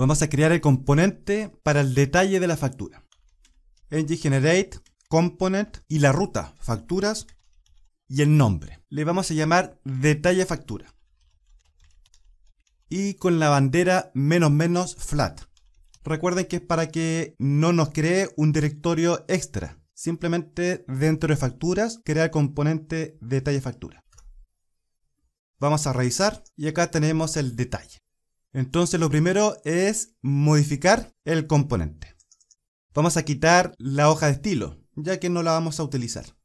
vamos a crear el componente para el detalle de la factura. En generate component y la ruta facturas y el nombre. Le vamos a llamar detalle factura. Y con la bandera menos menos flat. Recuerden que es para que no nos cree un directorio extra. Simplemente dentro de facturas, crear componente detalle factura. Vamos a revisar y acá tenemos el detalle. Entonces lo primero es modificar el componente. Vamos a quitar la hoja de estilo, ya que no la vamos a utilizar.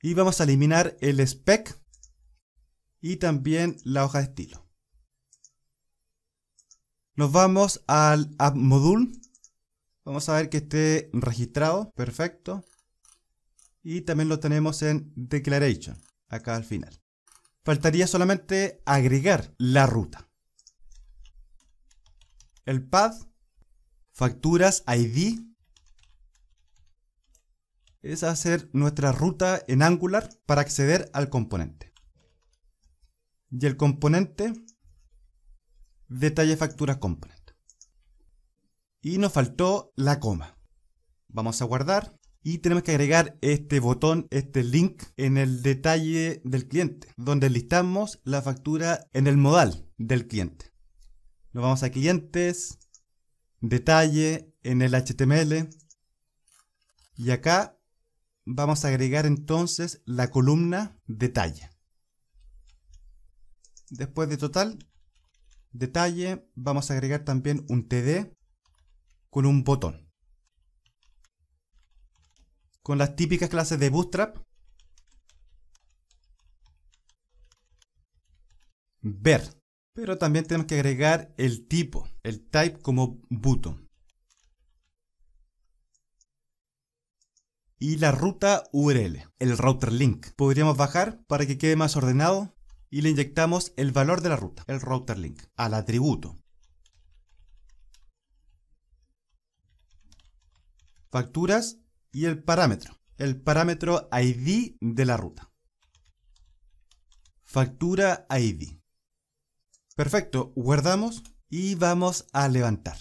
Y vamos a eliminar el spec y también la hoja de estilo. Nos vamos al app module. Vamos a ver que esté registrado. Perfecto. Y también lo tenemos en declaration, acá al final. Faltaría solamente agregar la ruta el PAD, facturas ID. Es hacer nuestra ruta en Angular para acceder al componente. Y el componente, detalle facturas componente. Y nos faltó la coma. Vamos a guardar y tenemos que agregar este botón, este link en el detalle del cliente, donde listamos la factura en el modal del cliente. Nos vamos a clientes, detalle en el HTML. Y acá vamos a agregar entonces la columna detalle. Después de total, detalle, vamos a agregar también un TD con un botón. Con las típicas clases de Bootstrap. Ver. Pero también tenemos que agregar el tipo, el type como button. Y la ruta URL, el router link. Podríamos bajar para que quede más ordenado y le inyectamos el valor de la ruta, el router link, al atributo. Facturas y el parámetro, el parámetro ID de la ruta. Factura ID. Perfecto, guardamos y vamos a levantar.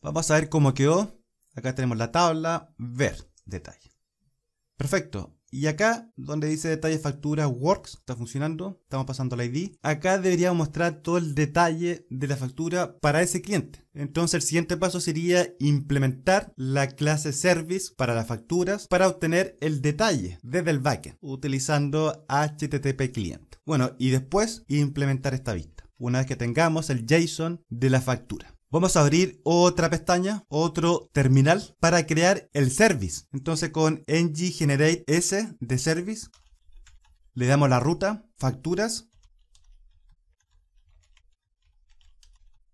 Vamos a ver cómo quedó. Acá tenemos la tabla, ver, detalle. Perfecto, y acá, donde dice detalle factura works, está funcionando, estamos pasando la ID. Acá deberíamos mostrar todo el detalle de la factura para ese cliente. Entonces el siguiente paso sería implementar la clase service para las facturas para obtener el detalle desde el backend utilizando HTTP client. Bueno, y después implementar esta vista una vez que tengamos el JSON de la factura vamos a abrir otra pestaña, otro terminal para crear el service. Entonces con ng generate s de service, le damos la ruta, facturas,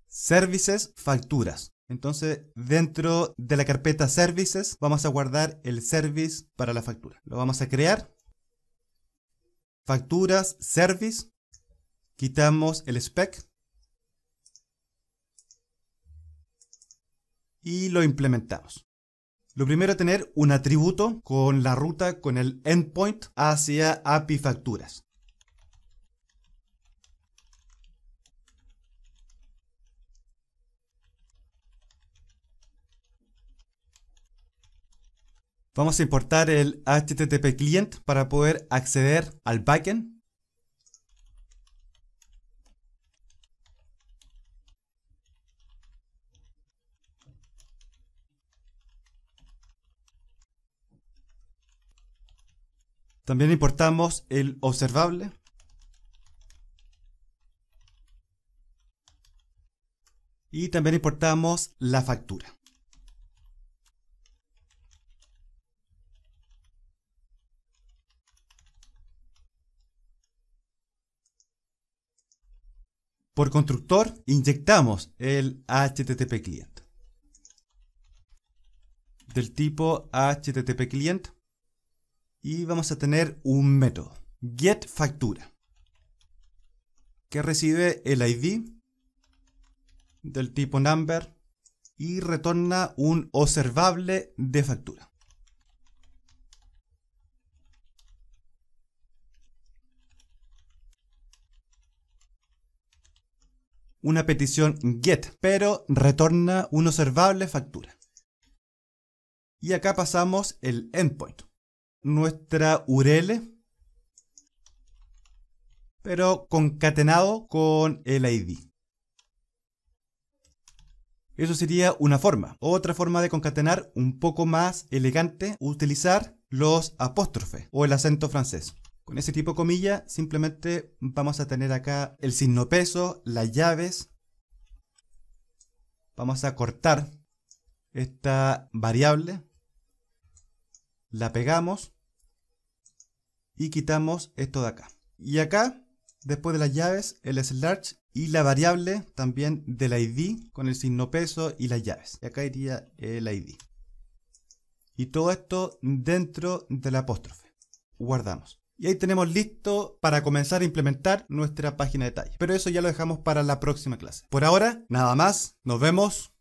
services, facturas. Entonces, dentro de la carpeta services, vamos a guardar el service para la factura. Lo vamos a crear. Facturas, service. Quitamos el spec. y lo implementamos. Lo primero es tener un atributo con la ruta, con el endpoint hacia API facturas. Vamos a importar el HTTP client para poder acceder al backend También importamos el observable. Y también importamos la factura. Por constructor, inyectamos el HTTP client del tipo HTTP client y vamos a tener un método, getFactura que recibe el ID del tipo number y retorna un observable de factura. una petición get, pero retorna un observable factura. Y acá pasamos el endpoint, nuestra URL, pero concatenado con el ID. Eso sería una forma. Otra forma de concatenar un poco más elegante, utilizar los apóstrofes o el acento francés. Con ese tipo de comillas simplemente vamos a tener acá el signo peso, las llaves. Vamos a cortar esta variable. La pegamos y quitamos esto de acá. Y acá, después de las llaves, el slarge y la variable también del ID con el signo peso y las llaves. Y acá iría el ID. Y todo esto dentro del apóstrofe. Guardamos. Y ahí tenemos listo para comenzar a implementar nuestra página de detalle. Pero eso ya lo dejamos para la próxima clase. Por ahora, nada más. Nos vemos.